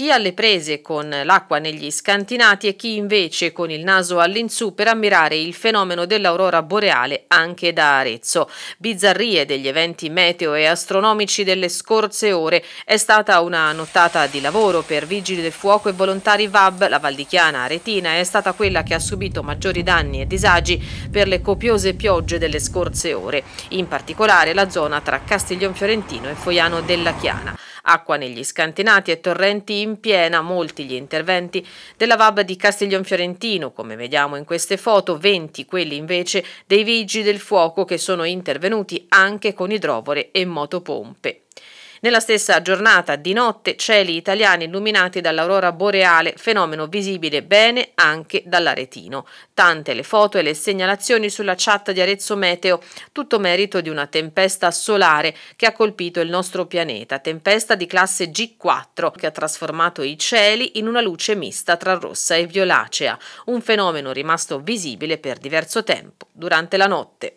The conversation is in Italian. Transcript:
chi alle prese con l'acqua negli scantinati e chi invece con il naso all'insù per ammirare il fenomeno dell'aurora boreale anche da Arezzo. Bizzarrie degli eventi meteo e astronomici delle scorse ore è stata una nottata di lavoro per vigili del fuoco e volontari VAB, la Valdichiana Aretina è stata quella che ha subito maggiori danni e disagi per le copiose piogge delle scorse ore, in particolare la zona tra Castiglion Fiorentino e Foiano della Chiana. Acqua negli scantinati e torrenti in piena, molti gli interventi della VAB di Castiglion Fiorentino, come vediamo in queste foto, 20 quelli invece dei vigili del fuoco che sono intervenuti anche con idrovore e motopompe. Nella stessa giornata di notte cieli italiani illuminati dall'aurora boreale, fenomeno visibile bene anche dall'Aretino. Tante le foto e le segnalazioni sulla chat di Arezzo Meteo, tutto merito di una tempesta solare che ha colpito il nostro pianeta, tempesta di classe G4 che ha trasformato i cieli in una luce mista tra rossa e violacea, un fenomeno rimasto visibile per diverso tempo durante la notte.